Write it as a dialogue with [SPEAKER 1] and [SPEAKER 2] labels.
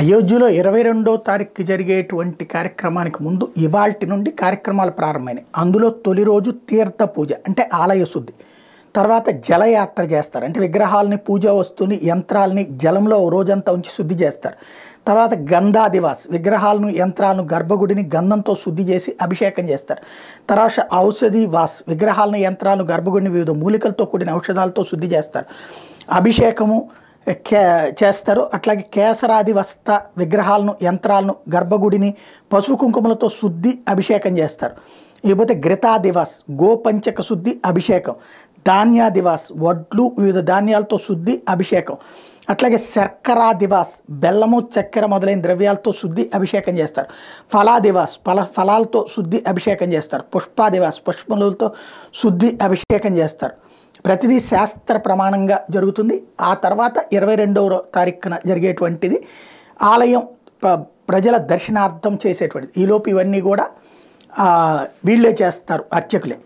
[SPEAKER 1] అయోధ్యలో ఇరవై రెండో తారీఖు జరిగేటువంటి కార్యక్రమానికి ముందు ఇవాల్టి నుండి కార్యక్రమాలు ప్రారంభమైనాయి అందులో తొలి రోజు తీర్థ పూజ అంటే ఆలయ శుద్ధి తర్వాత జలయాత్ర చేస్తారు అంటే విగ్రహాలని పూజ వస్తువుని యంత్రాలని జలంలో రోజంతా ఉంచి శుద్ధి చేస్తారు తర్వాత గంధాదివాస్ విగ్రహాలను యంత్రాలను గర్భగుడిని గంధంతో శుద్ధి చేసి అభిషేకం చేస్తారు తర్వాత ఔషధి వాస్ విగ్రహాలను యంత్రాలను గర్భగుడిని వివిధ మూలికలతో కూడిన ఔషధాలతో శుద్ధి చేస్తారు అభిషేకము చేస్తారు అట్లాగే కేసరాది వస్త విగ్రహాలను యంత్రాలను గర్భగుడిని పసుపు కుంకుమలతో శుద్ధి అభిషేకం చేస్తారు ఇకపోతే గ్రితా దివాస్ గోపంచక శుద్ధి అభిషేకం ధాన్యా దివాస్ వడ్లు వివిధ ధాన్యాలతో శుద్ధి అభిషేకం అట్లాగే శర్కరా దివాస్ బెల్లము చక్కెర మొదలైన ద్రవ్యాలతో శుద్ధి అభిషేకం చేస్తారు ఫలా దివాస్ ఫల ఫలాలతో శుద్ధి అభిషేకం చేస్తారు పుష్పా దివాస్ పుష్పములతో శుద్ధి అభిషేకం చేస్తారు ప్రతిదీ శాస్త్ర ప్రమాణంగా జరుగుతుంది ఆ తర్వాత ఇరవై రెండవ తారీఖున జరిగేటువంటిది ఆలయం ప్రజల దర్శనార్థం చేసేటువంటిది ఈలోపు ఇవన్నీ కూడా వీళ్ళే చేస్తారు అర్చకులే